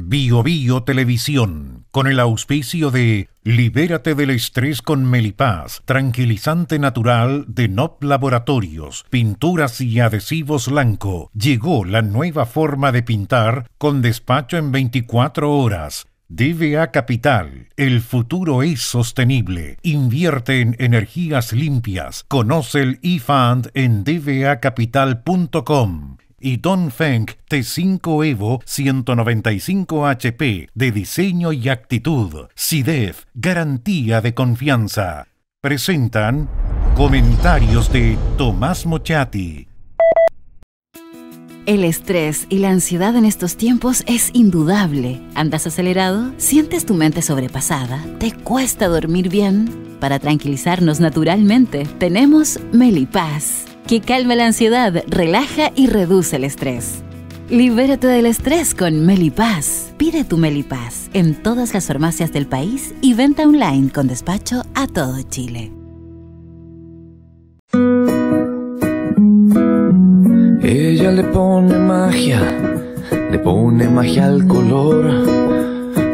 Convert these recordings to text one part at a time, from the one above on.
BioBio Televisión, con el auspicio de Libérate del estrés con Melipaz, tranquilizante natural de NOP Laboratorios, pinturas y adhesivos blanco. Llegó la nueva forma de pintar con despacho en 24 horas. DBA Capital, el futuro es sostenible. Invierte en energías limpias. Conoce el eFund en dbacapital.com y Don Feng T5 Evo 195 HP de diseño y actitud. SIDEF, garantía de confianza. Presentan comentarios de Tomás Mochati. El estrés y la ansiedad en estos tiempos es indudable. ¿Andas acelerado? ¿Sientes tu mente sobrepasada? ¿Te cuesta dormir bien? Para tranquilizarnos naturalmente, tenemos Melipaz que calma la ansiedad, relaja y reduce el estrés. Libérate del estrés con Melipaz. Pide tu Melipaz en todas las farmacias del país y venta online con despacho a todo Chile. Ella le pone magia, le pone magia al color.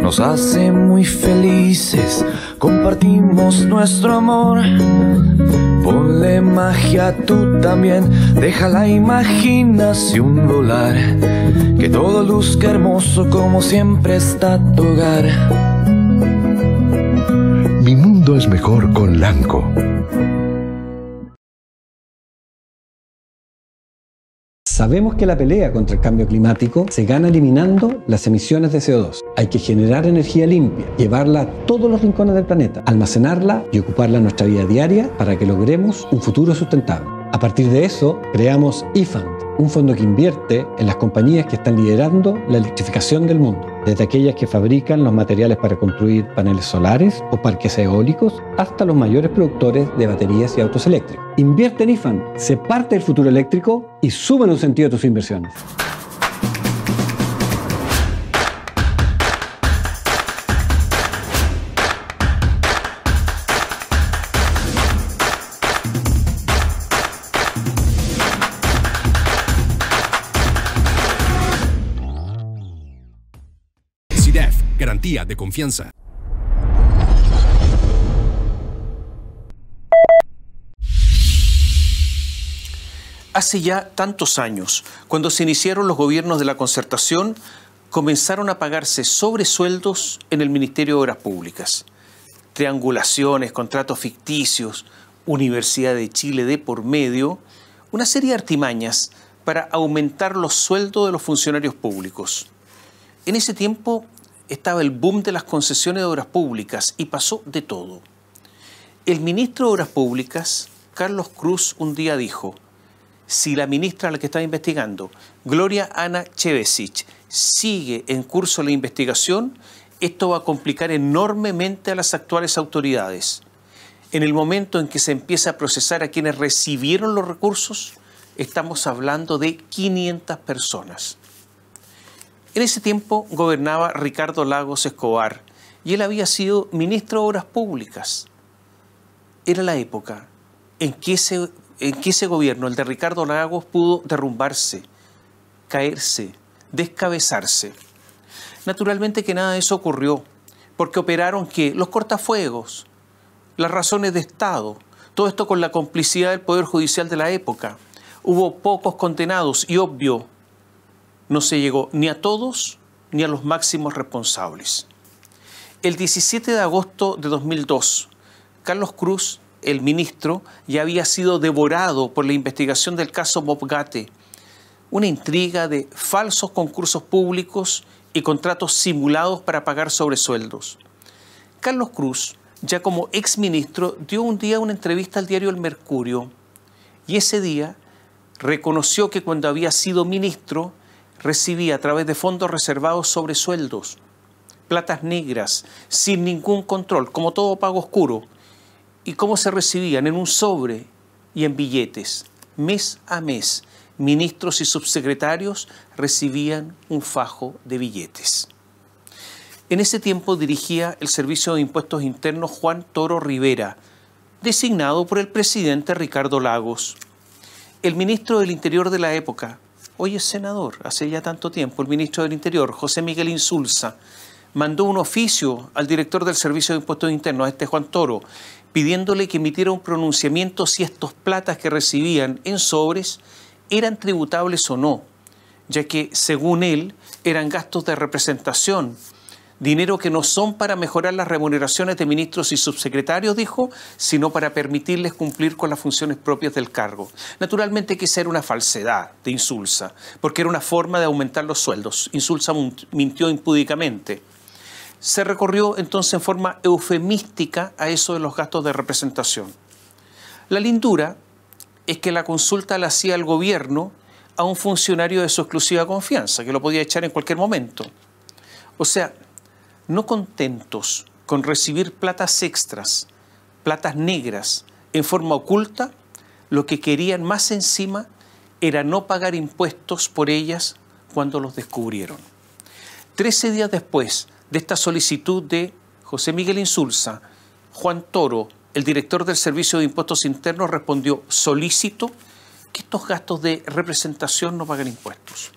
Nos hace muy felices, compartimos nuestro amor. Ponle magia tú también, deja la imaginación volar, que todo luzca hermoso como siempre está tu hogar. Mi mundo es mejor con Lanco. Sabemos que la pelea contra el cambio climático se gana eliminando las emisiones de CO2. Hay que generar energía limpia, llevarla a todos los rincones del planeta, almacenarla y ocuparla en nuestra vida diaria para que logremos un futuro sustentable. A partir de eso, creamos IFAN e un fondo que invierte en las compañías que están liderando la electrificación del mundo, desde aquellas que fabrican los materiales para construir paneles solares o parques eólicos, hasta los mayores productores de baterías y autos eléctricos. Invierte en IFAN, se parte del futuro eléctrico y sube en un sentido a tus inversiones. de confianza. Hace ya tantos años, cuando se iniciaron los gobiernos de la concertación, comenzaron a pagarse sobresueldos en el Ministerio de Obras Públicas. Triangulaciones, contratos ficticios, Universidad de Chile de por medio, una serie de artimañas para aumentar los sueldos de los funcionarios públicos. En ese tiempo estaba el boom de las concesiones de obras públicas y pasó de todo. El ministro de Obras Públicas, Carlos Cruz, un día dijo, si la ministra a la que está investigando, Gloria Ana Chevesich, sigue en curso la investigación, esto va a complicar enormemente a las actuales autoridades. En el momento en que se empieza a procesar a quienes recibieron los recursos, estamos hablando de 500 personas. En ese tiempo gobernaba Ricardo Lagos Escobar y él había sido ministro de Obras Públicas. Era la época en que ese, gobierno, el de Ricardo Lagos, pudo derrumbarse, caerse, descabezarse. Naturalmente que nada de eso ocurrió, porque operaron que los cortafuegos, las razones de Estado, todo esto con la complicidad del Poder Judicial de la época. Hubo pocos condenados y obvio, no se llegó ni a todos ni a los máximos responsables. El 17 de agosto de 2002, Carlos Cruz, el ministro, ya había sido devorado por la investigación del caso Bob una intriga de falsos concursos públicos y contratos simulados para pagar sobresueldos. Carlos Cruz, ya como exministro, dio un día una entrevista al diario El Mercurio y ese día reconoció que cuando había sido ministro recibía a través de fondos reservados sobre sueldos, platas negras, sin ningún control, como todo pago oscuro, y cómo se recibían en un sobre y en billetes, mes a mes. Ministros y subsecretarios recibían un fajo de billetes. En ese tiempo dirigía el Servicio de Impuestos Internos Juan Toro Rivera, designado por el presidente Ricardo Lagos. El ministro del Interior de la época, hoy es senador, hace ya tanto tiempo, el ministro del Interior, José Miguel Insulza, mandó un oficio al director del Servicio de Impuestos Internos, este Juan Toro, pidiéndole que emitiera un pronunciamiento si estos platas que recibían en sobres eran tributables o no, ya que según él eran gastos de representación dinero que no son para mejorar las remuneraciones de ministros y subsecretarios, dijo, sino para permitirles cumplir con las funciones propias del cargo. Naturalmente que era una falsedad de Insulsa, porque era una forma de aumentar los sueldos. Insulsa mintió impúdicamente. Se recorrió entonces en forma eufemística a eso de los gastos de representación. La lindura es que la consulta la hacía el gobierno a un funcionario de su exclusiva confianza, que lo podía echar en cualquier momento. O sea, no contentos con recibir platas extras, platas negras, en forma oculta, lo que querían más encima era no pagar impuestos por ellas cuando los descubrieron. Trece días después de esta solicitud de José Miguel Insulza, Juan Toro, el director del Servicio de Impuestos Internos, respondió solícito que estos gastos de representación no pagan impuestos.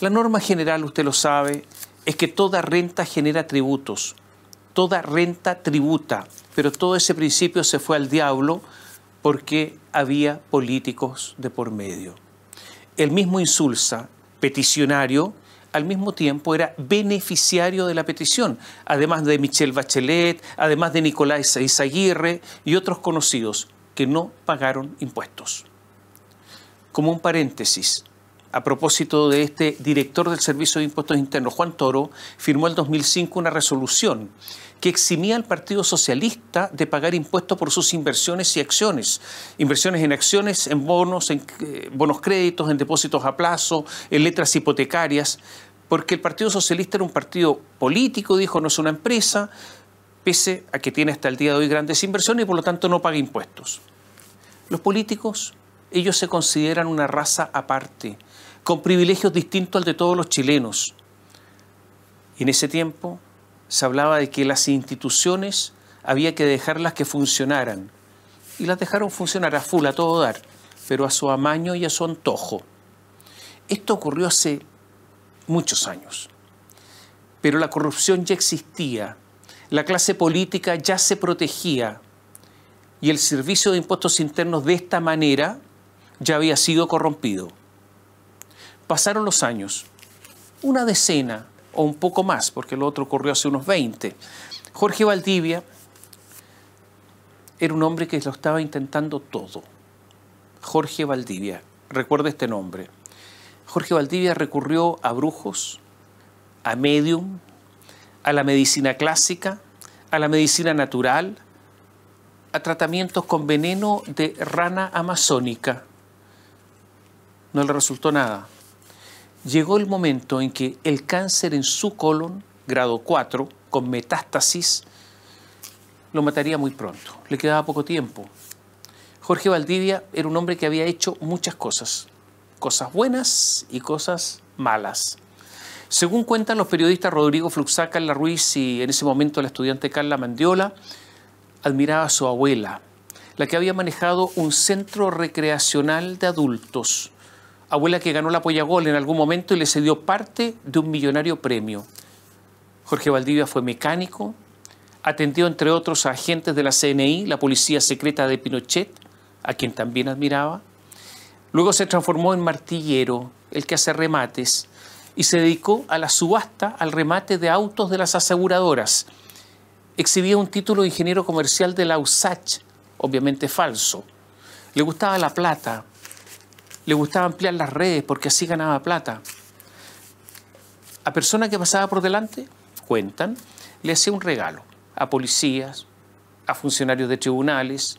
La norma general, usted lo sabe, es que toda renta genera tributos, toda renta tributa, pero todo ese principio se fue al diablo porque había políticos de por medio. El mismo Insulsa, peticionario, al mismo tiempo era beneficiario de la petición, además de Michel Bachelet, además de Nicolás Isaguirre y otros conocidos que no pagaron impuestos. Como un paréntesis, a propósito de este director del Servicio de Impuestos Internos, Juan Toro, firmó en 2005 una resolución que eximía al Partido Socialista de pagar impuestos por sus inversiones y acciones. Inversiones en acciones, en bonos, en eh, bonos créditos, en depósitos a plazo, en letras hipotecarias, porque el Partido Socialista era un partido político, dijo, no es una empresa, pese a que tiene hasta el día de hoy grandes inversiones y por lo tanto no paga impuestos. Los políticos ellos se consideran una raza aparte, con privilegios distintos al de todos los chilenos. En ese tiempo se hablaba de que las instituciones había que dejarlas que funcionaran, y las dejaron funcionar a full, a todo dar, pero a su amaño y a su antojo. Esto ocurrió hace muchos años, pero la corrupción ya existía, la clase política ya se protegía, y el servicio de impuestos internos de esta manera ya había sido corrompido. Pasaron los años, una decena o un poco más, porque lo otro ocurrió hace unos 20. Jorge Valdivia era un hombre que lo estaba intentando todo. Jorge Valdivia, recuerda este nombre. Jorge Valdivia recurrió a brujos, a medium, a la medicina clásica, a la medicina natural, a tratamientos con veneno de rana amazónica. No le resultó nada. Llegó el momento en que el cáncer en su colon, grado 4, con metástasis, lo mataría muy pronto. Le quedaba poco tiempo. Jorge Valdivia era un hombre que había hecho muchas cosas, cosas buenas y cosas malas. Según cuentan los periodistas Rodrigo Fluxá, Carla Ruiz y en ese momento la estudiante Carla Mandiola, admiraba a su abuela, la que había manejado un centro recreacional de adultos abuela que ganó la gol en algún momento y le cedió parte de un millonario premio. Jorge Valdivia fue mecánico, atendió entre otros a agentes de la CNI, la policía secreta de Pinochet, a quien también admiraba. Luego se transformó en martillero, el que hace remates, y se dedicó a la subasta, al remate de autos de las aseguradoras. Exhibía un título de ingeniero comercial de la USACH, obviamente falso. Le gustaba la plata, le gustaba ampliar las redes porque así ganaba plata. A personas que pasaba por delante, cuentan, le hacía un regalo a policías, a funcionarios de tribunales,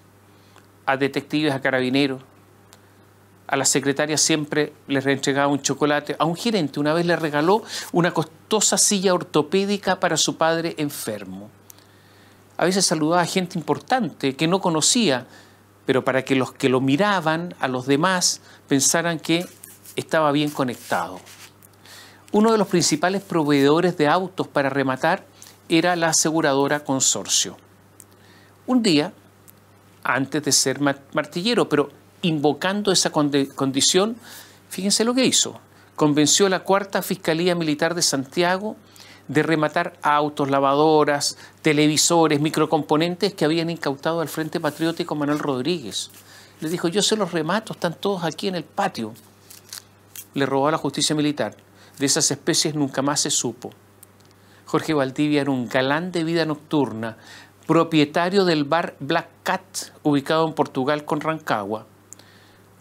a detectives, a carabineros. A la secretaria siempre les reentregaba un chocolate. A un gerente una vez le regaló una costosa silla ortopédica para su padre enfermo. A veces saludaba a gente importante que no conocía, pero para que los que lo miraban a los demás pensaran que estaba bien conectado. Uno de los principales proveedores de autos para rematar era la aseguradora Consorcio. Un día, antes de ser martillero, pero invocando esa condición, fíjense lo que hizo. Convenció a la Cuarta Fiscalía Militar de Santiago de rematar autos, lavadoras, televisores, microcomponentes que habían incautado al Frente Patriótico Manuel Rodríguez. Le dijo, yo se los remato, están todos aquí en el patio. Le robó a la justicia militar. De esas especies nunca más se supo. Jorge Valdivia era un galán de vida nocturna, propietario del bar Black Cat, ubicado en Portugal con Rancagua.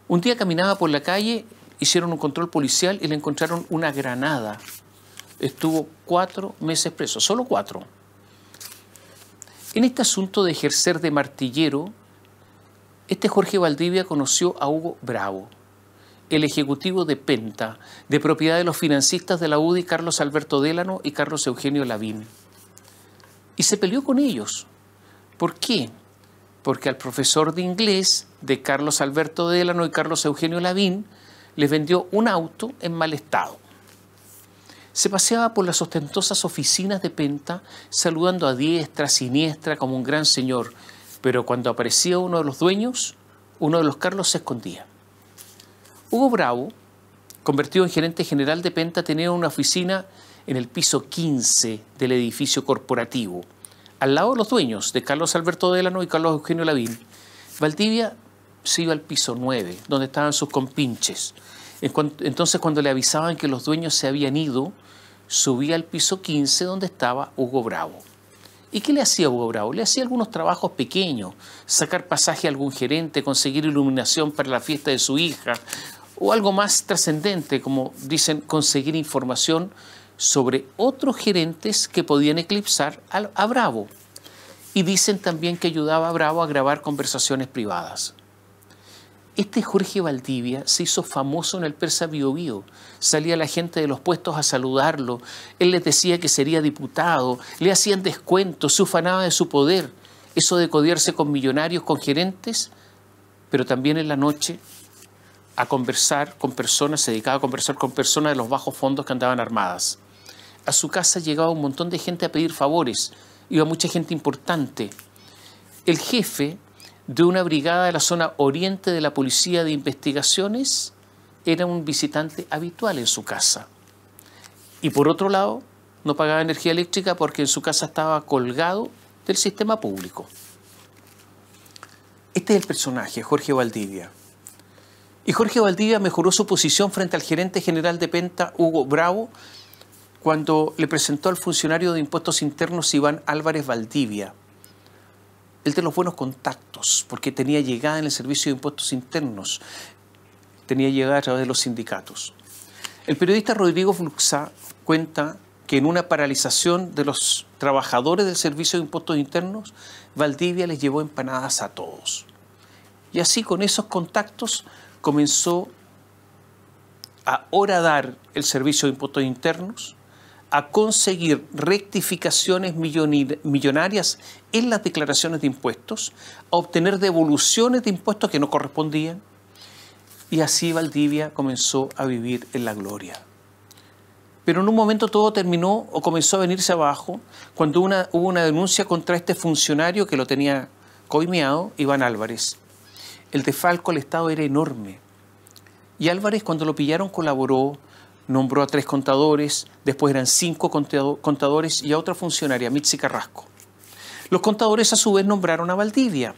Un día caminaba por la calle, hicieron un control policial y le encontraron una granada estuvo cuatro meses preso, solo cuatro. En este asunto de ejercer de martillero, este Jorge Valdivia conoció a Hugo Bravo, el ejecutivo de Penta, de propiedad de los financistas de la UDI Carlos Alberto Délano y Carlos Eugenio Lavín. Y se peleó con ellos. ¿Por qué? Porque al profesor de inglés de Carlos Alberto Délano y Carlos Eugenio Lavín les vendió un auto en mal estado. Se paseaba por las ostentosas oficinas de Penta, saludando a diestra, siniestra, como un gran señor, pero cuando aparecía uno de los dueños, uno de los Carlos se escondía. Hugo Bravo, convertido en gerente general de Penta, tenía una oficina en el piso 15 del edificio corporativo, al lado de los dueños de Carlos Alberto Delano y Carlos Eugenio Lavín. Valdivia se iba al piso 9, donde estaban sus compinches. Entonces cuando le avisaban que los dueños se habían ido, subía al piso 15 donde estaba Hugo Bravo. ¿Y qué le hacía Hugo Bravo? Le hacía algunos trabajos pequeños, sacar pasaje a algún gerente, conseguir iluminación para la fiesta de su hija, o algo más trascendente, como dicen, conseguir información sobre otros gerentes que podían eclipsar a, Bravo. Y dicen también que ayudaba a Bravo a grabar conversaciones privadas. Este Jorge Valdivia se hizo famoso en el Persa Bio, Salía la gente de los puestos a saludarlo. Él les decía que sería diputado. Le hacían descuentos. Se ufanaba de su poder. Eso de codiarse con millonarios, con gerentes. Pero también en la noche a conversar con personas, se dedicaba a conversar con personas de los bajos fondos que andaban armadas. A su casa llegaba un montón de gente a pedir favores, iba mucha gente importante. El jefe de una brigada de la zona oriente de la Policía de Investigaciones era un visitante habitual en su casa. Y por otro lado, no pagaba energía eléctrica porque en su casa estaba colgado del sistema público. Este es el personaje, Jorge Valdivia. Y Jorge Valdivia mejoró su posición frente al gerente general de Penta, Hugo Bravo, cuando le presentó al funcionario de impuestos internos Iván Álvarez Valdivia, él tenía los buenos contactos, porque tenía llegada en el Servicio de Impuestos Internos, tenía llegada a través de los sindicatos. El periodista Rodrigo Fluxá cuenta que en una paralización de los trabajadores del Servicio de Impuestos Internos, Valdivia les llevó empanadas a todos. Y así con esos contactos comenzó a horadar el Servicio de Impuestos Internos, a conseguir rectificaciones millonarias en las declaraciones de impuestos, a obtener devoluciones de impuestos que no correspondían. Y así Valdivia comenzó a vivir en la gloria. Pero en un momento todo terminó o comenzó a venirse abajo cuando hubo una denuncia contra este funcionario que lo tenía coimeado, Iván Álvarez. El defalco al Estado era enorme. Y Álvarez cuando lo pillaron colaboró, nombró a tres contadores, después eran cinco contadores y a otra funcionaria, Mitzi Carrasco. Los contadores a su vez nombraron a Valdivia,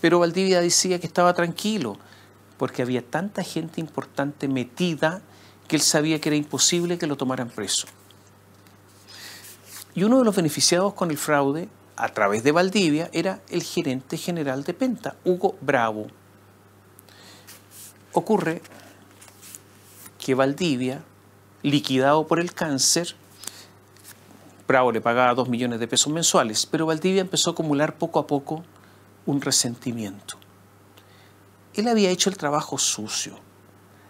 pero Valdivia decía que estaba tranquilo, porque había tanta gente importante metida que él sabía que era imposible que lo tomaran preso. Y uno de los beneficiados con el fraude a través de Valdivia era el gerente general de Penta, Hugo Bravo. Ocurre que Valdivia, liquidado por el cáncer, Bravo le pagaba dos millones de pesos mensuales, pero Valdivia empezó a acumular poco a poco un resentimiento. Él había hecho el trabajo sucio,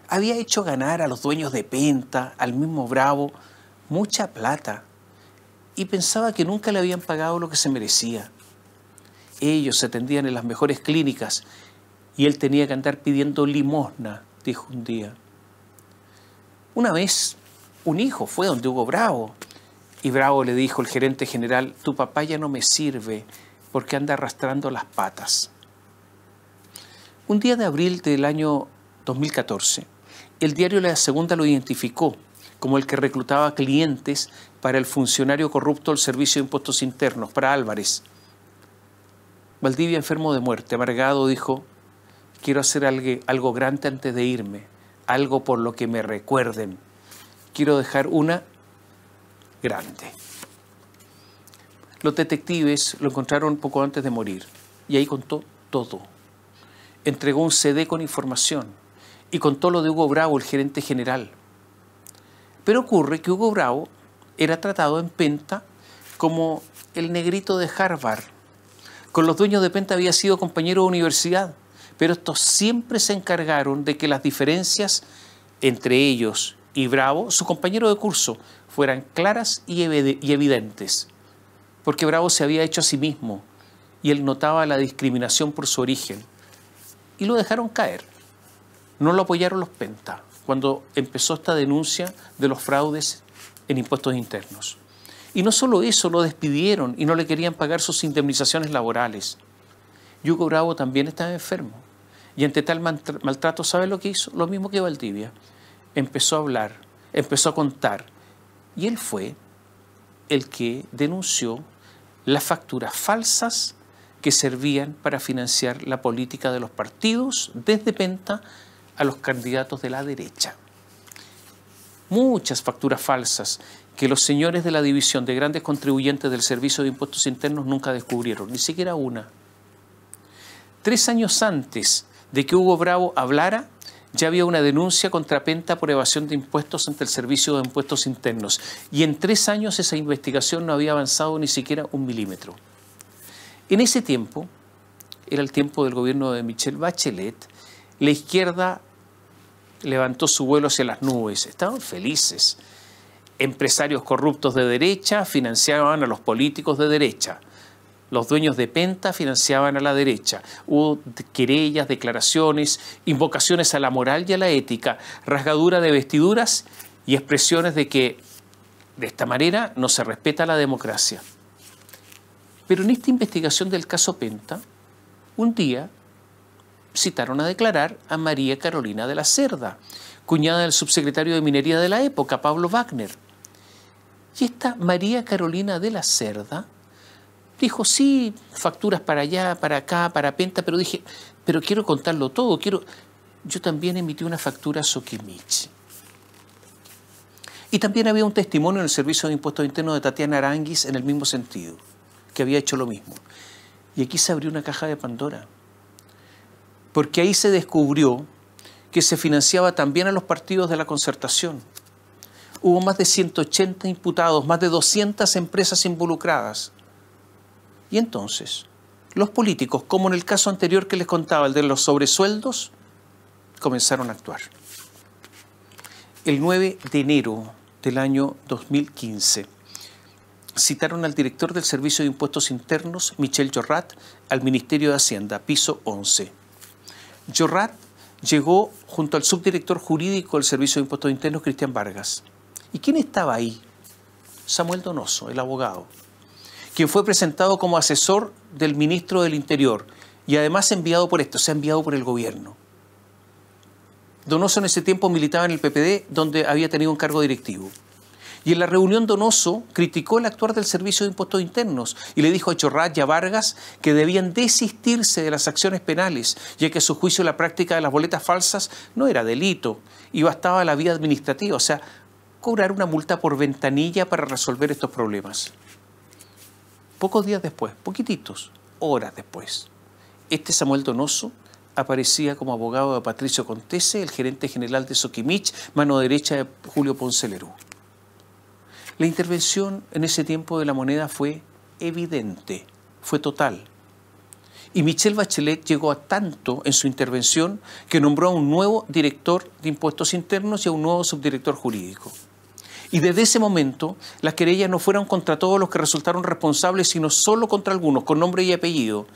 había hecho ganar a los dueños de Penta, al mismo Bravo, mucha plata, y pensaba que nunca le habían pagado lo que se merecía. Ellos se atendían en las mejores clínicas y él tenía que andar pidiendo limosna, dijo un día. Una vez un hijo fue donde Hugo Bravo y Bravo le dijo al gerente general, tu papá ya no me sirve porque anda arrastrando las patas. Un día de abril del año 2014, el diario La Segunda lo identificó como el que reclutaba clientes para el funcionario corrupto del Servicio de Impuestos Internos, para Álvarez. Valdivia, enfermo de muerte, amargado, dijo, quiero hacer algo grande antes de irme algo por lo que me recuerden. Quiero dejar una grande. Los detectives lo encontraron poco antes de morir y ahí contó todo. Entregó un CD con información y contó lo de Hugo Bravo, el gerente general. Pero ocurre que Hugo Bravo era tratado en Penta como el negrito de Harvard. Con los dueños de Penta había sido compañero de universidad pero estos siempre se encargaron de que las diferencias entre ellos y Bravo, su compañero de curso, fueran claras y evidentes, porque Bravo se había hecho a sí mismo y él notaba la discriminación por su origen, y lo dejaron caer. No lo apoyaron los Penta cuando empezó esta denuncia de los fraudes en impuestos internos. Y no solo eso, lo despidieron y no le querían pagar sus indemnizaciones laborales. Yugo Bravo también estaba enfermo y ante tal maltrato, ¿sabe lo que hizo? Lo mismo que Valdivia. Empezó a hablar, empezó a contar. Y él fue el que denunció las facturas falsas que servían para financiar la política de los partidos desde Penta a los candidatos de la derecha. Muchas facturas falsas que los señores de la división de grandes contribuyentes del Servicio de Impuestos Internos nunca descubrieron, ni siquiera una. Tres años antes de que Hugo Bravo hablara, ya había una denuncia contra Penta por evasión de impuestos ante el Servicio de Impuestos Internos. Y en tres años esa investigación no había avanzado ni siquiera un milímetro. En ese tiempo, era el tiempo del gobierno de Michelle Bachelet, la izquierda levantó su vuelo hacia las nubes. Estaban felices. Empresarios corruptos de derecha financiaban a los políticos de derecha los dueños de Penta financiaban a la derecha. Hubo querellas, declaraciones, invocaciones a la moral y a la ética, rasgadura de vestiduras y expresiones de que de esta manera no se respeta la democracia. Pero en esta investigación del caso Penta, un día citaron a declarar a María Carolina de la Cerda, cuñada del subsecretario de Minería de la época, Pablo Wagner. Y esta María Carolina de la Cerda dijo, sí, facturas para allá, para acá, para Penta, pero dije, pero quiero contarlo todo, quiero... Yo también emití una factura a Soquimich. Y también había un testimonio en el Servicio de Impuestos Internos de Tatiana Aranguis en el mismo sentido, que había hecho lo mismo. Y aquí se abrió una caja de Pandora, porque ahí se descubrió que se financiaba también a los partidos de la concertación. Hubo más de 180 imputados, más de 200 empresas involucradas. Y entonces, los políticos, como en el caso anterior que les contaba, el de los sobresueldos, comenzaron a actuar. El 9 de enero del año 2015, citaron al director del Servicio de Impuestos Internos, Michel Jorrat, al Ministerio de Hacienda, piso 11. Jorrat llegó junto al subdirector jurídico del Servicio de Impuestos Internos, Cristian Vargas. ¿Y quién estaba ahí? Samuel Donoso, el abogado quien fue presentado como asesor del ministro del Interior y además enviado por esto, se ha enviado por el gobierno. Donoso en ese tiempo militaba en el PPD, donde había tenido un cargo directivo. Y en la reunión Donoso criticó el actuar del Servicio de Impuestos Internos y le dijo a Chorrat y Vargas que debían desistirse de las acciones penales, ya que a su juicio la práctica de las boletas falsas no era delito y bastaba la vía administrativa, o sea, cobrar una multa por ventanilla para resolver estos problemas. Pocos días después, poquititos, horas después, este Samuel Donoso aparecía como abogado de Patricio Contese, el gerente general de Soquimich, mano derecha de Julio Ponce La intervención en ese tiempo de la moneda fue evidente, fue total. Y Michel Bachelet llegó a tanto en su intervención que nombró a un nuevo director de impuestos internos y a un nuevo subdirector jurídico. Y desde ese momento, las querellas no fueron contra todos los que resultaron responsables, sino solo contra algunos, con nombre y apellido.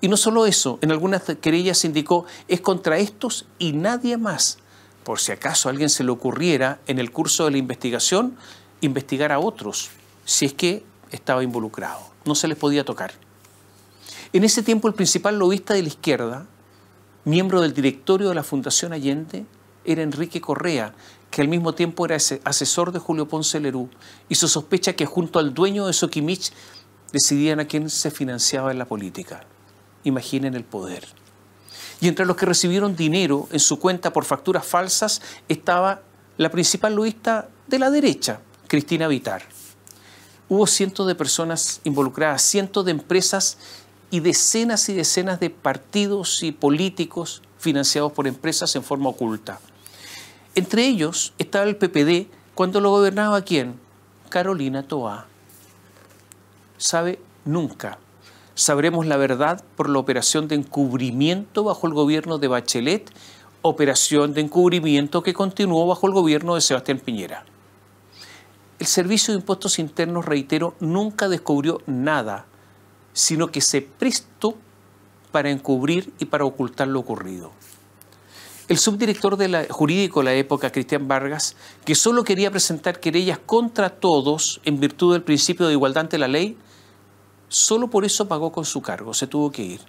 Y no solo eso, en algunas querellas se indicó es contra estos y nadie más, por si acaso a alguien se le ocurriera en el curso de la investigación investigar a otros, si es que estaba involucrado. No se les podía tocar. En ese tiempo el principal lobista de la izquierda, miembro del directorio de la Fundación Allende, era Enrique Correa, que al mismo tiempo era asesor de Julio Ponce Lerú, hizo sospecha que junto al dueño de Soquimich decidían a quién se financiaba en la política. Imaginen el poder. Y entre los que recibieron dinero en su cuenta por facturas falsas estaba la principal lobista de la derecha, Cristina Vitar. Hubo cientos de personas involucradas, cientos de empresas y decenas y decenas de partidos y políticos financiados por empresas en forma oculta. Entre ellos estaba el PPD cuando lo gobernaba quién? Carolina Toá. Sabe nunca. Sabremos la verdad por la operación de encubrimiento bajo el gobierno de Bachelet, operación de encubrimiento que continuó bajo el gobierno de Sebastián Piñera. El Servicio de Impuestos Internos, reitero, nunca descubrió nada, sino que se prestó para encubrir y para ocultar lo ocurrido el subdirector jurídico de la época, Cristian Vargas, que solo quería presentar querellas contra todos en virtud del principio de igualdad ante la ley, solo por eso pagó con su cargo, se tuvo que ir.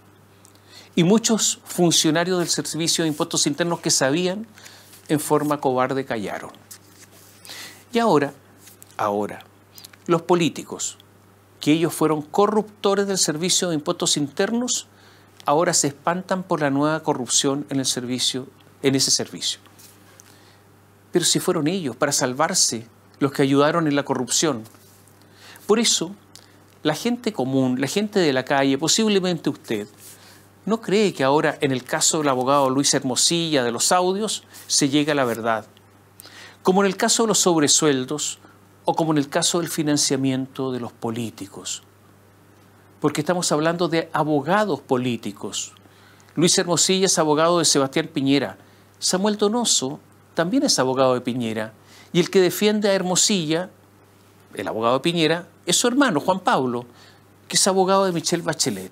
Y muchos funcionarios del Servicio de Impuestos Internos que sabían, en forma cobarde callaron. Y ahora, ahora, los políticos, que ellos fueron corruptores del Servicio de Impuestos Internos, ahora se espantan por la nueva corrupción en el Servicio en ese servicio. Pero si fueron ellos para salvarse los que ayudaron en la corrupción. Por eso, la gente común, la gente de la calle, posiblemente usted, ¿no cree que ahora en el caso del abogado Luis Hermosilla de los audios se llega a la verdad? Como en el caso de los sobresueldos o como en el caso del financiamiento de los políticos. Porque estamos hablando de abogados políticos. Luis Hermosilla es abogado de Sebastián Piñera, Samuel Donoso también es abogado de Piñera y el que defiende a Hermosilla, el abogado de Piñera, es su hermano, Juan Pablo, que es abogado de Michelle Bachelet.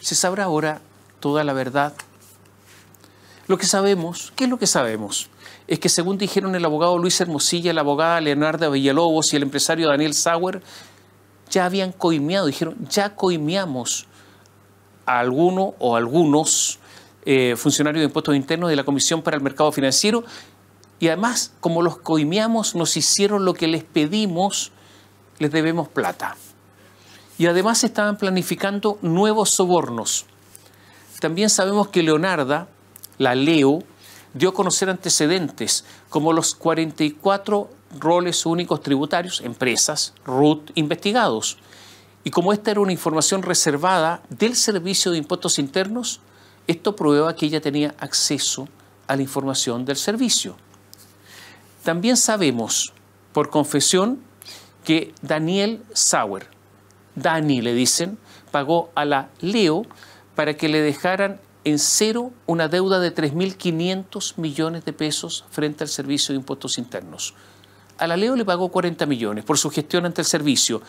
Se sabrá ahora toda la verdad. Lo que sabemos, ¿qué es lo que sabemos? Es que según dijeron el abogado Luis Hermosilla, la abogada Leonarda Villalobos y el empresario Daniel Sauer, ya habían coimeado, dijeron, ya coimeamos a alguno o algunos eh, funcionario de impuestos internos de la Comisión para el Mercado Financiero. Y además, como los coimiamos, nos hicieron lo que les pedimos, les debemos plata. Y además estaban planificando nuevos sobornos. También sabemos que Leonarda, la Leo, dio a conocer antecedentes como los 44 roles únicos tributarios, empresas, RUT, investigados. Y como esta era una información reservada del Servicio de Impuestos Internos, esto prueba que ella tenía acceso a la información del servicio. También sabemos por confesión que Daniel Sauer, Dani le dicen, pagó a la Leo para que le dejaran en cero una deuda de 3.500 millones de pesos frente al Servicio de Impuestos Internos. A la Leo le pagó 40 millones por su gestión ante el servicio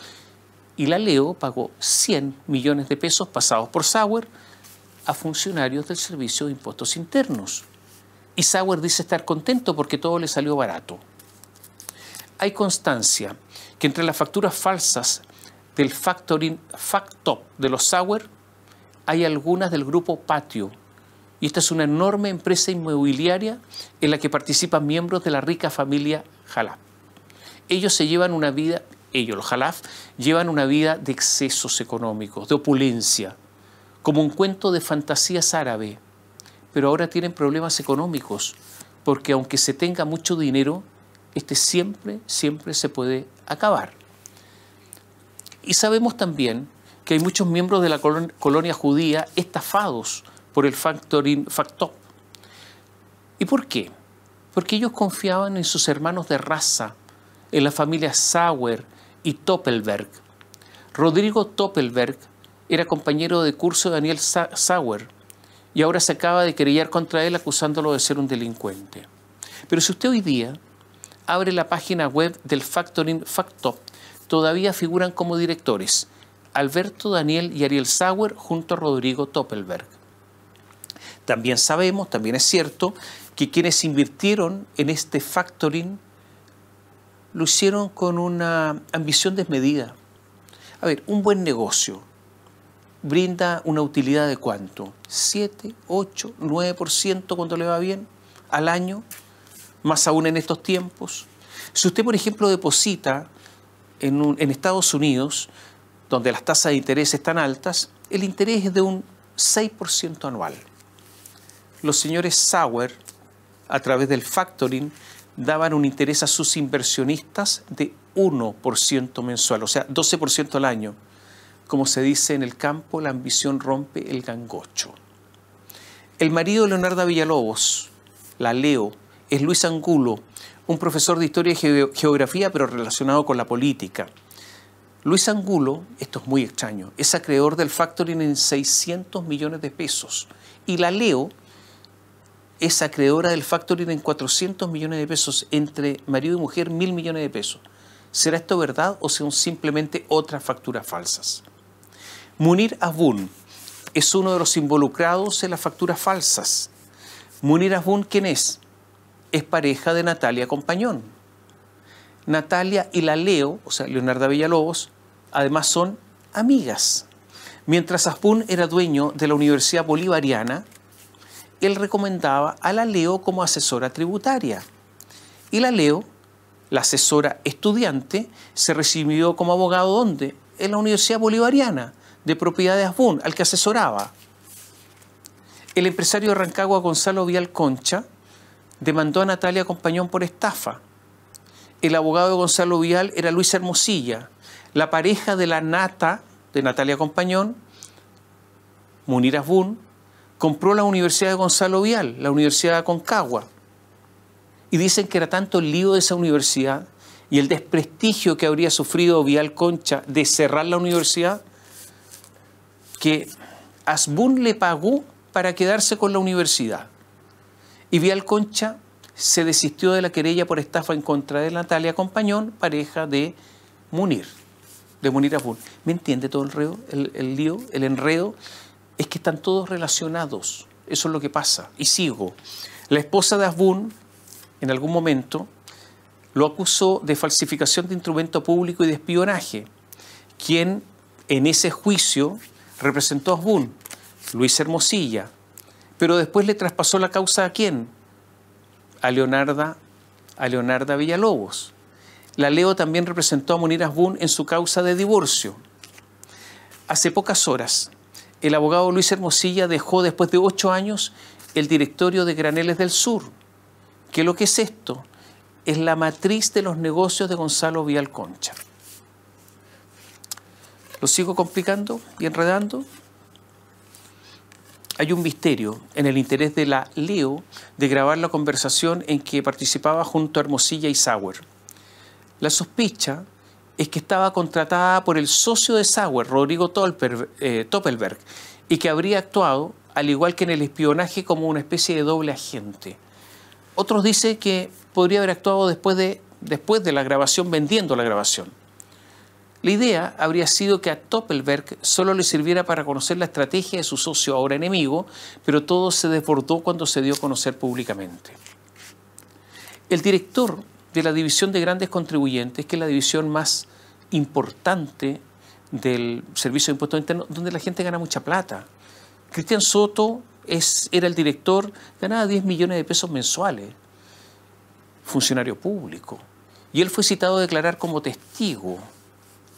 y la Leo pagó 100 millones de pesos pasados por Sauer a funcionarios del Servicio de Impuestos Internos. Y Sauer dice estar contento porque todo le salió barato. Hay constancia que entre las facturas falsas del factoring Factop de los Sauer hay algunas del grupo Patio. Y esta es una enorme empresa inmobiliaria en la que participan miembros de la rica familia Jalaf. Ellos se llevan una vida, ellos los Jalaf, llevan una vida de excesos económicos, de opulencia como un cuento de fantasías árabe, pero ahora tienen problemas económicos, porque aunque se tenga mucho dinero, este siempre, siempre se puede acabar. Y sabemos también que hay muchos miembros de la colonia judía estafados por el factoring factop. ¿Y por qué? Porque ellos confiaban en sus hermanos de raza, en la familia Sauer y Toppelberg. Rodrigo Toppelberg era compañero de curso de Daniel Sauer y ahora se acaba de querellar contra él acusándolo de ser un delincuente. Pero si usted hoy día abre la página web del Factoring Facto, todavía figuran como directores Alberto Daniel y Ariel Sauer junto a Rodrigo Toppelberg. También sabemos, también es cierto, que quienes invirtieron en este factoring lo hicieron con una ambición desmedida. A ver, un buen negocio, brinda una utilidad de cuánto? 7, 8, 9% cuando le va bien al año, más aún en estos tiempos. Si usted, por ejemplo, deposita en, Estados Unidos, donde las tasas de interés están altas, el interés es de un 6% anual. Los señores Sauer, a través del factoring, daban un interés a sus inversionistas de 1% mensual, o sea, 12% al año. Como se dice en el campo, la ambición rompe el gangocho. El marido de Leonardo Villalobos, la Leo, es Luis Angulo, un profesor de historia y geografía, pero relacionado con la política. Luis Angulo, esto es muy extraño, es acreedor del factoring en 600 millones de pesos. Y la Leo es acreedora del factoring en 400 millones de pesos, entre marido y mujer, mil millones de pesos. ¿Será esto verdad o son simplemente otras facturas falsas? Munir Azbun es uno de los involucrados en las facturas falsas. Munir Azbun ¿quién es? Es pareja de Natalia Compañón. Natalia y la Leo, o sea, Leonardo Villalobos, además son amigas. Mientras Azbun era dueño de la Universidad Bolivariana, él recomendaba a la Leo como asesora tributaria. Y la Leo, la asesora estudiante, se recibió como abogado donde, En la Universidad Bolivariana de propiedad de Asbun, al que asesoraba. El empresario de Rancagua Gonzalo Vial Concha demandó a Natalia Compañón por estafa. El abogado de Gonzalo Vial era Luis Hermosilla. La pareja de la nata de Natalia Compañón, Munir Asbun, compró la Universidad de Gonzalo Vial, la Universidad de Aconcagua. Y dicen que era tanto el lío de esa universidad y el desprestigio que habría sufrido Vial Concha de cerrar la universidad que Asbun le pagó para quedarse con la universidad. Y Vial Concha se desistió de la querella por estafa en contra de Natalia Compañón, pareja de Munir, de Munir Asbun. ¿Me entiende todo el, reo, el, el lío, el enredo? Es que están todos relacionados. Eso es lo que pasa. Y sigo. La esposa de Asbun, en algún momento, lo acusó de falsificación de instrumento público y de espionaje, quien en ese juicio representó a Osbun, Luis Hermosilla, pero después le traspasó la causa a quién? A Leonarda, a Leonarda Villalobos. La Leo también representó a Munir Asbun en su causa de divorcio. Hace pocas horas, el abogado Luis Hermosilla dejó después de ocho años el directorio de Graneles del Sur. que lo que es esto? Es la matriz de los negocios de Gonzalo Vial Concha. ¿Lo sigo complicando y enredando? Hay un misterio en el interés de la Leo de grabar la conversación en que participaba junto a Hermosilla y Sauer. La sospecha es que estaba contratada por el socio de Sauer, Rodrigo Tolper, eh, Toppelberg, y que habría actuado, al igual que en el espionaje, como una especie de doble agente. Otros dicen que podría haber actuado después de, después de la grabación vendiendo la grabación. La idea habría sido que a Toppelberg solo le sirviera para conocer la estrategia de su socio ahora enemigo, pero todo se desbordó cuando se dio a conocer públicamente. El director de la División de Grandes Contribuyentes, que es la división más importante del Servicio de Impuestos Internos, donde la gente gana mucha plata. Cristian Soto era el director, ganaba 10 millones de pesos mensuales, funcionario público. Y él fue citado a declarar como testigo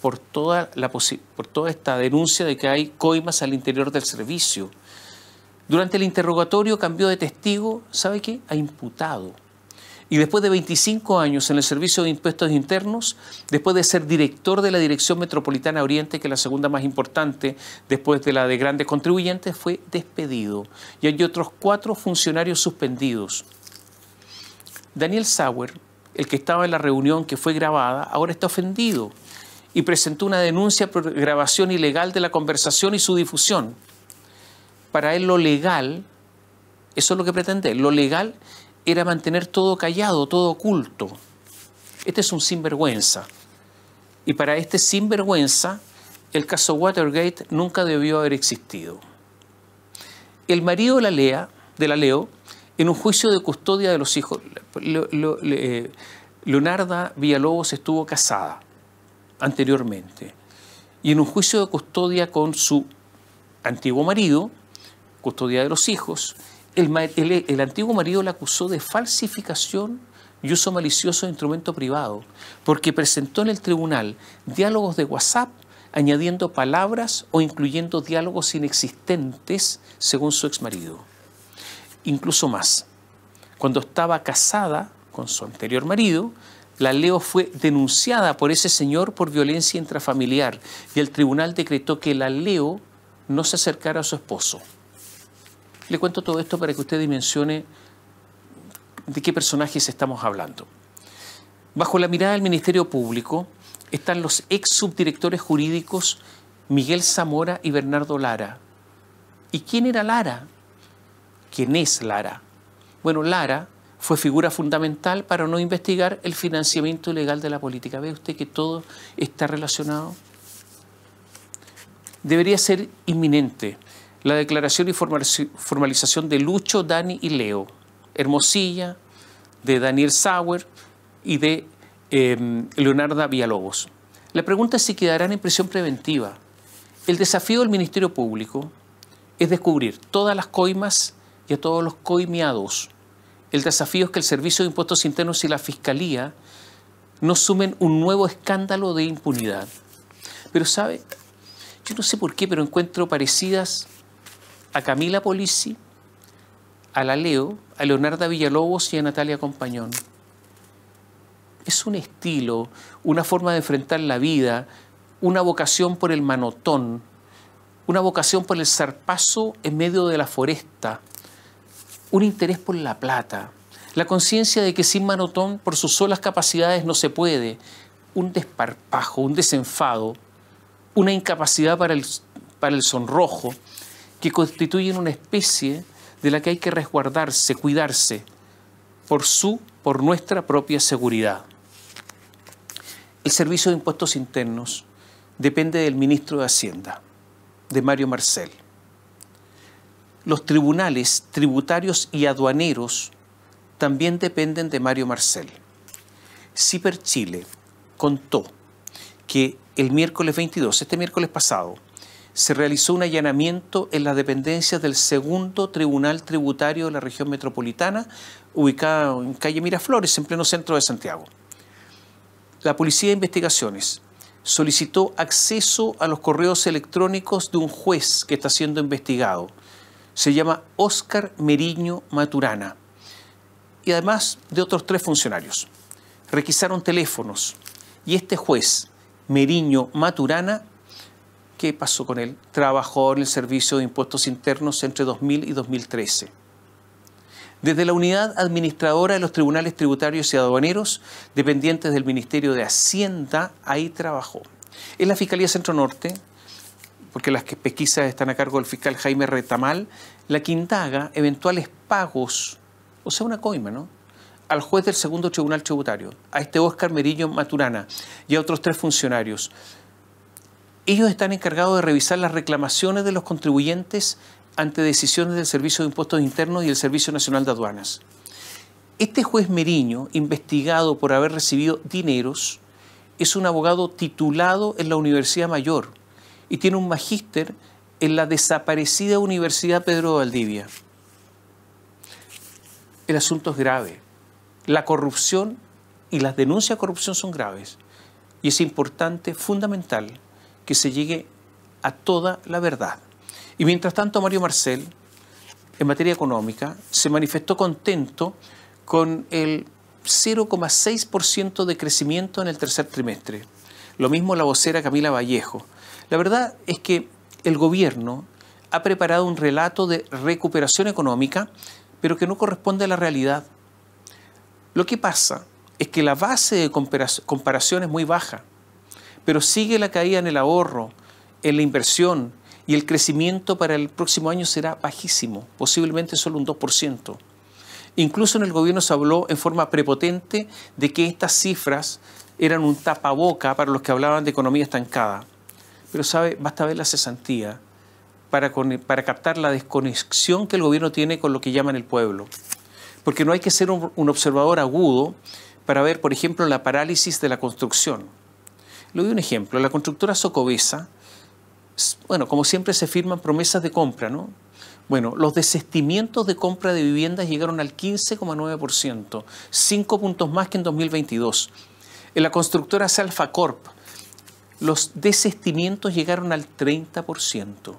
por toda, la por toda esta denuncia de que hay coimas al interior del servicio. Durante el interrogatorio cambió de testigo, ¿sabe qué? ha imputado. Y después de 25 años en el Servicio de Impuestos Internos, después de ser director de la Dirección Metropolitana Oriente, que es la segunda más importante después de la de grandes contribuyentes, fue despedido. Y hay otros cuatro funcionarios suspendidos. Daniel Sauer, el que estaba en la reunión que fue grabada, ahora está ofendido y presentó una denuncia por grabación ilegal de la conversación y su difusión. Para él lo legal, eso es lo que pretende, lo legal era mantener todo callado, todo oculto. Este es un sinvergüenza. Y para este sinvergüenza, el caso Watergate nunca debió haber existido. El marido de la, Lea, de la Leo, en un juicio de custodia de los hijos, eh, Leonarda Villalobos estuvo casada anteriormente. Y en un juicio de custodia con su antiguo marido, custodia de los hijos, el, antiguo marido la acusó de falsificación y uso malicioso de instrumento privado, porque presentó en el tribunal diálogos de WhatsApp añadiendo palabras o incluyendo diálogos inexistentes según su exmarido. Incluso más, cuando estaba casada con su anterior marido, la Leo fue denunciada por ese señor por violencia intrafamiliar y el tribunal decretó que la Leo no se acercara a su esposo. Le cuento todo esto para que usted dimensione de qué personajes estamos hablando. Bajo la mirada del Ministerio Público están los ex subdirectores jurídicos Miguel Zamora y Bernardo Lara. ¿Y quién era Lara? ¿Quién es Lara? Bueno, Lara fue figura fundamental para no investigar el financiamiento ilegal de la política. ¿Ve usted que todo está relacionado? Debería ser inminente la declaración y formalización de Lucho, Dani y Leo, Hermosilla, de Daniel Sauer y de em, Leonarda Villalobos. La pregunta es si quedarán en prisión preventiva. El desafío del Ministerio Público es descubrir todas las coimas y a todos los coimiados el desafío es que el Servicio de Impuestos Internos y la Fiscalía no sumen un nuevo escándalo de impunidad. Pero sabe, yo no sé por qué, pero encuentro parecidas a Camila Polisi, a la Leo, a Leonarda Villalobos y a Natalia Compañón. Es un estilo, una forma de enfrentar la vida, una vocación por el manotón, una vocación por el zarpazo en medio de la foresta, un interés por la plata, la conciencia de que sin Manotón por sus solas capacidades no se puede, un desparpajo, un desenfado, una incapacidad para el, para el sonrojo, que constituyen una especie de la que hay que resguardarse, cuidarse, por su, por nuestra propia seguridad. El Servicio de Impuestos Internos depende del ministro de Hacienda, de Mario Marcel. Los tribunales tributarios y aduaneros también dependen de Mario Marcel. CIPER Chile contó que el miércoles 22, este miércoles pasado, se realizó un allanamiento en las dependencias del segundo tribunal tributario de la región metropolitana, ubicada en calle Miraflores, en pleno centro de Santiago. La Policía de Investigaciones solicitó acceso a los correos electrónicos de un juez que está siendo investigado se llama Óscar Meriño Maturana y además de otros tres funcionarios. Requisaron teléfonos y este juez, Meriño Maturana, ¿qué pasó con él? Trabajó en el Servicio de Impuestos Internos entre 2000 y 2013. Desde la unidad administradora de los tribunales tributarios y aduaneros, dependientes del Ministerio de Hacienda, ahí trabajó. En la Fiscalía Centro Norte, porque las pesquisas están a cargo del fiscal Jaime Retamal, la que indaga eventuales pagos, o sea, una coima, ¿no? al juez del segundo tribunal tributario, a este Óscar Meriño Maturana y a otros tres funcionarios. Ellos están encargados de revisar las reclamaciones de los contribuyentes ante decisiones del Servicio de Impuestos Internos y el Servicio Nacional de Aduanas. Este juez Meriño, investigado por haber recibido dineros, es un abogado titulado en la Universidad Mayor y tiene un magíster en la desaparecida Universidad Pedro Valdivia. El asunto es grave. La corrupción y las denuncias de corrupción son graves. Y es importante, fundamental, que se llegue a toda la verdad. Y mientras tanto, Mario Marcel, en materia económica, se manifestó contento con el 0,6% de crecimiento en el tercer trimestre. Lo mismo la vocera Camila Vallejo la verdad es que el gobierno ha preparado un relato de recuperación económica, pero que no corresponde a la realidad. Lo que pasa es que la base de comparación es muy baja, pero sigue la caída en el ahorro, en la inversión, y el crecimiento para el próximo año será bajísimo, posiblemente solo un 2%. Incluso en el gobierno se habló en forma prepotente de que estas cifras eran un tapaboca para los que hablaban de economía estancada. Pero sabe, basta ver la cesantía para, para captar la desconexión que el gobierno tiene con lo que llaman el pueblo. Porque no hay que ser un, observador agudo para ver, por ejemplo, la parálisis de la construcción. Le doy un ejemplo. La constructora Socobesa, bueno, como siempre se firman promesas de compra, ¿no? Bueno, los desestimientos de compra de viviendas llegaron al 15,9%, Cinco puntos más que en 2022. En la constructora Salfa Corp, los desestimientos llegaron al 30%.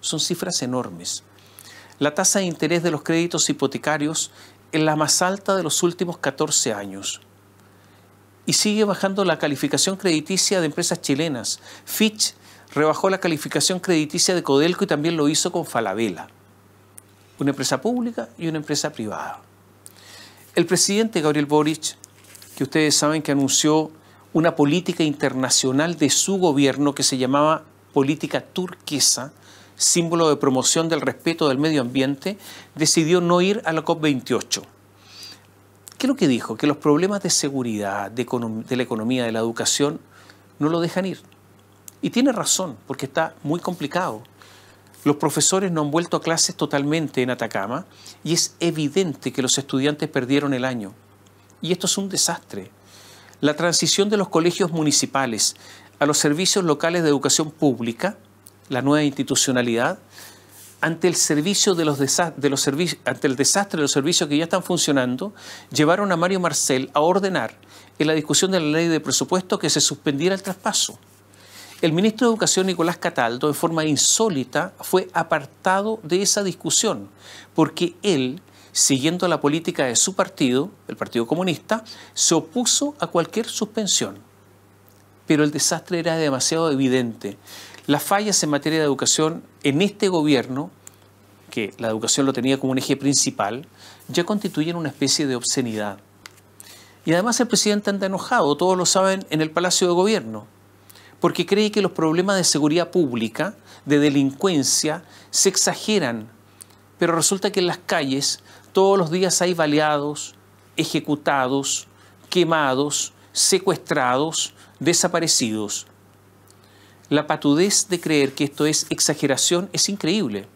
Son cifras enormes. La tasa de interés de los créditos hipotecarios es la más alta de los últimos 14 años. Y sigue bajando la calificación crediticia de empresas chilenas. Fitch rebajó la calificación crediticia de Codelco y también lo hizo con Falabella. Una empresa pública y una empresa privada. El presidente Gabriel Boric, que ustedes saben que anunció una política internacional de su gobierno que se llamaba política turquesa, símbolo de promoción del respeto del medio ambiente, decidió no ir a la COP28. ¿Qué es lo que dijo? Que los problemas de seguridad, de, la economía, de la educación, no lo dejan ir. Y tiene razón, porque está muy complicado. Los profesores no han vuelto a clases totalmente en Atacama y es evidente que los estudiantes perdieron el año. Y esto es un desastre la transición de los colegios municipales a los servicios locales de educación pública, la nueva institucionalidad, ante el, servicio de los desastre de los servicios que ya están funcionando, llevaron a Mario Marcel a ordenar en la discusión de la ley de presupuesto que se suspendiera el traspaso. El ministro de Educación Nicolás Cataldo, de forma insólita, fue apartado de esa discusión, porque él siguiendo la política de su partido, el Partido Comunista, se opuso a cualquier suspensión. Pero el desastre era demasiado evidente. Las fallas en materia de educación en este gobierno, que la educación lo tenía como un eje principal, ya constituyen una especie de obscenidad. Y además el presidente anda enojado, todos lo saben, en el Palacio de Gobierno, porque cree que los problemas de seguridad pública, de delincuencia, se exageran, pero resulta que en las calles todos los días hay baleados, ejecutados, quemados, secuestrados, desaparecidos. La patudez de creer que esto es exageración es increíble.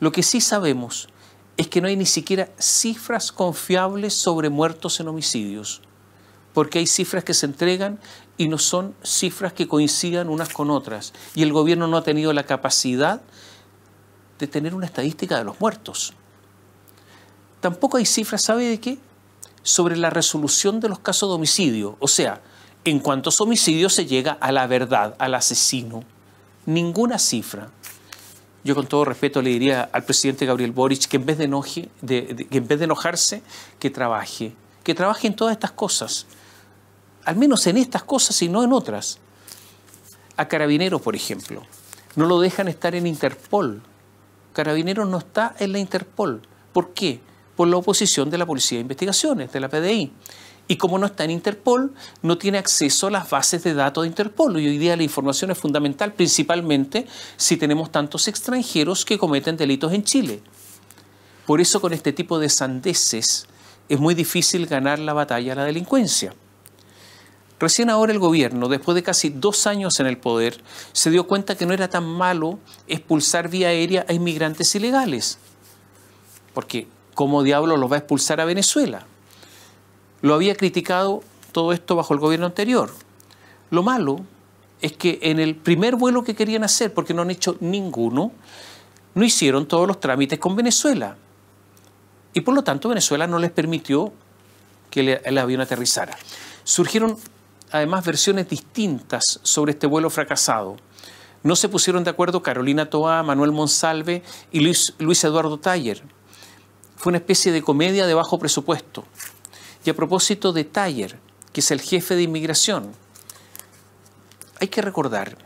Lo que sí sabemos es que no hay ni siquiera cifras confiables sobre muertos en homicidios, porque hay cifras que se entregan y no son cifras que coincidan unas con otras, y el gobierno no ha tenido la capacidad de tener una estadística de los muertos. Tampoco hay cifras, ¿sabe de qué? Sobre la resolución de los casos de homicidio. O sea, en cuanto cuántos homicidios se llega a la verdad, al asesino. Ninguna cifra. Yo con todo respeto le diría al presidente Gabriel Boric que en vez de, enoje, que en vez de enojarse, que trabaje. Que trabaje en todas estas cosas. Al menos en estas cosas y no en otras. A carabineros, por ejemplo. No lo dejan estar en Interpol. Carabineros no está en la Interpol. ¿Por qué? por la oposición de la Policía de Investigaciones, de la PDI. Y como no está en Interpol, no tiene acceso a las bases de datos de Interpol. Y hoy día la información es fundamental, principalmente si tenemos tantos extranjeros que cometen delitos en Chile. Por eso con este tipo de sandeces es muy difícil ganar la batalla a la delincuencia. Recién ahora el gobierno, después de casi dos años en el poder, se dio cuenta que no era tan malo expulsar vía aérea a inmigrantes ilegales. Porque ¿Cómo diablo los va a expulsar a Venezuela? Lo había criticado todo esto bajo el gobierno anterior. Lo malo es que en el primer vuelo que querían hacer, porque no han hecho ninguno, no hicieron todos los trámites con Venezuela. Y por lo tanto Venezuela no les permitió que el avión aterrizara. Surgieron además versiones distintas sobre este vuelo fracasado. No se pusieron de acuerdo Carolina Toa, Manuel Monsalve y Luis, Luis Eduardo Taller fue una especie de comedia de bajo presupuesto. Y a propósito de Taller, que es el jefe de inmigración, hay que recordar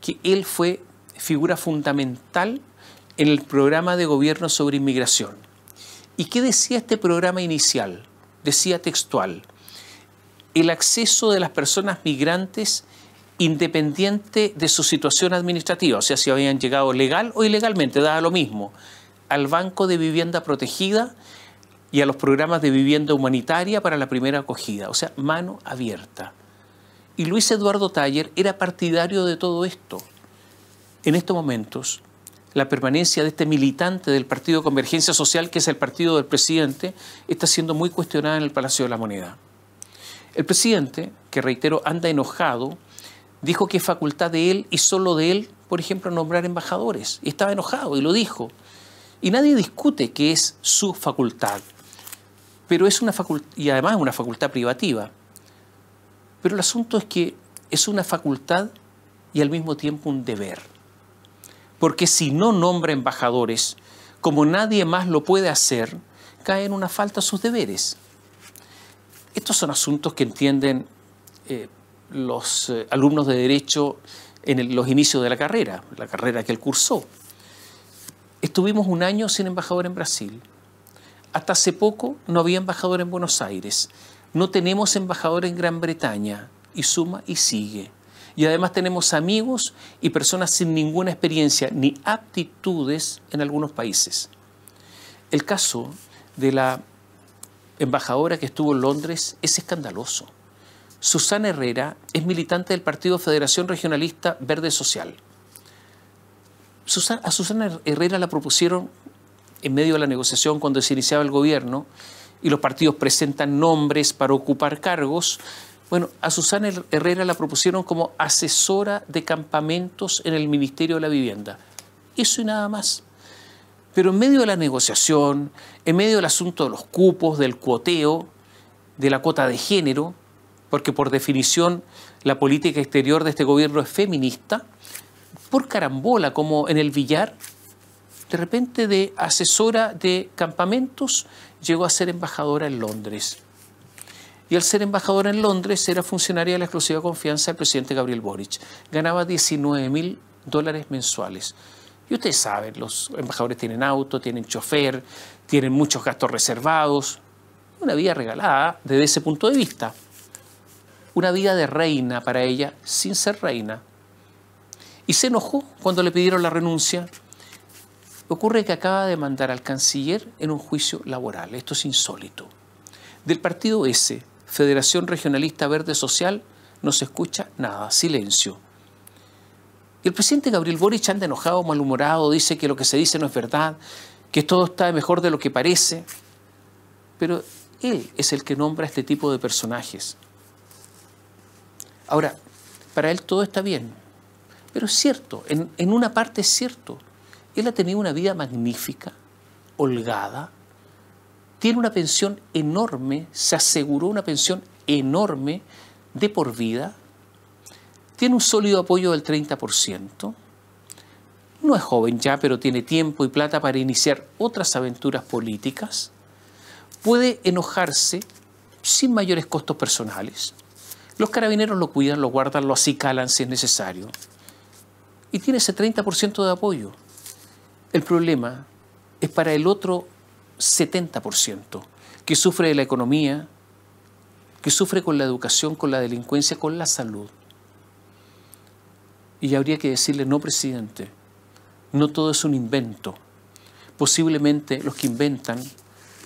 que él fue figura fundamental en el programa de gobierno sobre inmigración. ¿Y qué decía este programa inicial? Decía textual, el acceso de las personas migrantes independiente de su situación administrativa, o sea, si habían llegado legal o ilegalmente, daba lo mismo, al Banco de Vivienda Protegida y a los programas de vivienda humanitaria para la primera acogida, o sea, mano abierta. Y Luis Eduardo Taller era partidario de todo esto. En estos momentos, la permanencia de este militante del Partido Convergencia Social, que es el partido del presidente, está siendo muy cuestionada en el Palacio de la Moneda. El presidente, que reitero anda enojado, dijo que es facultad de él y solo de él, por ejemplo, nombrar embajadores. Y estaba enojado y lo dijo. Y nadie discute que es su facultad. Pero es una facultad, y además es una facultad privativa. Pero el asunto es que es una facultad y al mismo tiempo un deber. Porque si no nombra embajadores, como nadie más lo puede hacer, cae en una falta a sus deberes. Estos son asuntos que entienden eh, los eh, alumnos de Derecho en los inicios de la carrera, la carrera que él cursó. Estuvimos un año sin embajador en Brasil. Hasta hace poco no había embajador en Buenos Aires. No tenemos embajador en Gran Bretaña. Y suma y sigue. Y además tenemos amigos y personas sin ninguna experiencia ni aptitudes en algunos países. El caso de la embajadora que estuvo en Londres es escandaloso. Susana Herrera es militante del Partido Federación Regionalista Verde Social a Susana Herrera la propusieron en medio de la negociación cuando se iniciaba el gobierno y los partidos presentan nombres para ocupar cargos. Bueno, a Susana Herrera la propusieron como asesora de campamentos en el Ministerio de la Vivienda. Eso y nada más. Pero en medio de la negociación, en medio del asunto de los cupos, del cuoteo, de la cuota de género, porque por definición la política exterior de este gobierno es feminista, por carambola, como en el billar, de repente de asesora de campamentos llegó a ser embajadora en Londres. Y al ser embajadora en Londres era funcionaria de la exclusiva confianza del presidente Gabriel Boric. Ganaba 19 mil dólares mensuales. Y ustedes saben, los embajadores tienen auto, tienen chofer, tienen muchos gastos reservados. Una vida regalada desde ese punto de vista. Una vida de reina para ella sin ser reina y se enojó cuando le pidieron la renuncia. Ocurre que acaba de mandar al canciller en un juicio laboral. Esto es insólito. Del partido S, Federación Regionalista Verde Social, no se escucha nada, silencio. Y El presidente Gabriel Boric anda enojado, malhumorado, dice que lo que se dice no es verdad, que todo está mejor de lo que parece, pero él es el que nombra este tipo de personajes. Ahora, para él todo está bien, pero es cierto, en, una parte es cierto. Él ha tenido una vida magnífica, holgada, tiene una pensión enorme, se aseguró una pensión enorme de por vida, tiene un sólido apoyo del 30%, no es joven ya, pero tiene tiempo y plata para iniciar otras aventuras políticas, puede enojarse sin mayores costos personales, los carabineros lo cuidan, lo guardan, lo acicalan si es necesario, y tiene ese 30% de apoyo. El problema es para el otro 70%, que sufre de la economía, que sufre con la educación, con la delincuencia, con la salud. Y habría que decirle, no, presidente, no todo es un invento. Posiblemente los que inventan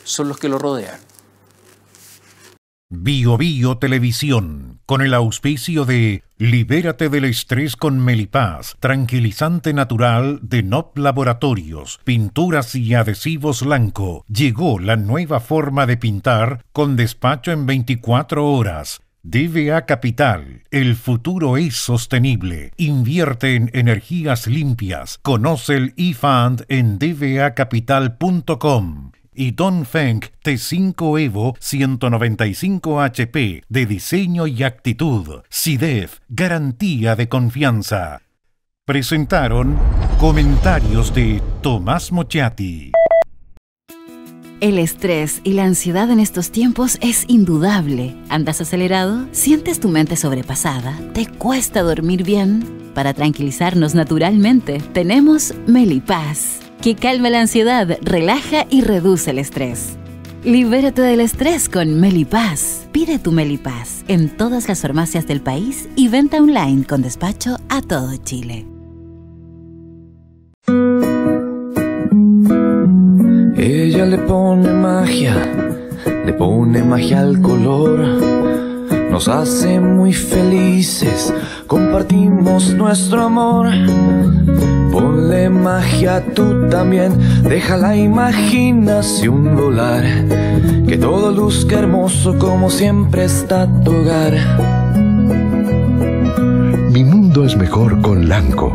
son los que lo rodean. Bio, Televisión, con el auspicio de Libérate del estrés con Melipaz, tranquilizante natural de NOP Laboratorios, pinturas y adhesivos blanco. Llegó la nueva forma de pintar con despacho en 24 horas. DBA Capital, el futuro es sostenible. Invierte en energías limpias. Conoce el eFund en dvacapital.com y Don Feng T5 Evo 195 HP de diseño y actitud. SIDEF, garantía de confianza. Presentaron comentarios de Tomás Mochiati. El estrés y la ansiedad en estos tiempos es indudable. ¿Andas acelerado? ¿Sientes tu mente sobrepasada? ¿Te cuesta dormir bien? Para tranquilizarnos naturalmente, tenemos Melipaz que calma la ansiedad, relaja y reduce el estrés. Libérate del estrés con Melipaz. Pide tu Melipaz en todas las farmacias del país y venta online con despacho a todo Chile. Ella le pone magia, le pone magia al color. Nos hace muy felices, compartimos nuestro amor magia tú también. Deja la imaginación volar, que todo luzca hermoso como siempre está tu hogar. Mi mundo es mejor con Lanco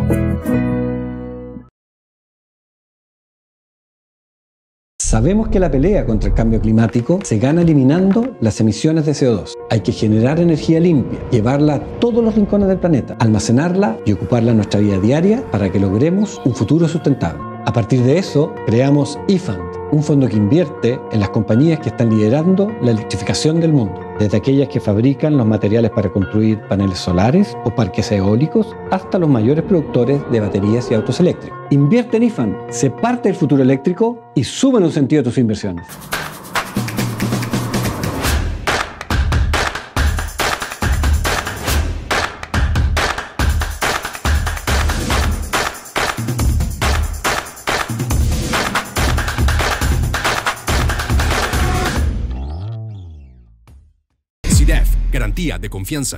Sabemos que la pelea contra el cambio climático se gana eliminando las emisiones de CO2. Hay que generar energía limpia, llevarla a todos los rincones del planeta, almacenarla y ocuparla en nuestra vida diaria para que logremos un futuro sustentable. A partir de eso, creamos IFAM un fondo que invierte en las compañías que están liderando la electrificación del mundo, desde aquellas que fabrican los materiales para construir paneles solares o parques eólicos, hasta los mayores productores de baterías y autos eléctricos. Invierte en IFAN, se parte del futuro eléctrico y sube en un sentido tus inversiones. día de confianza.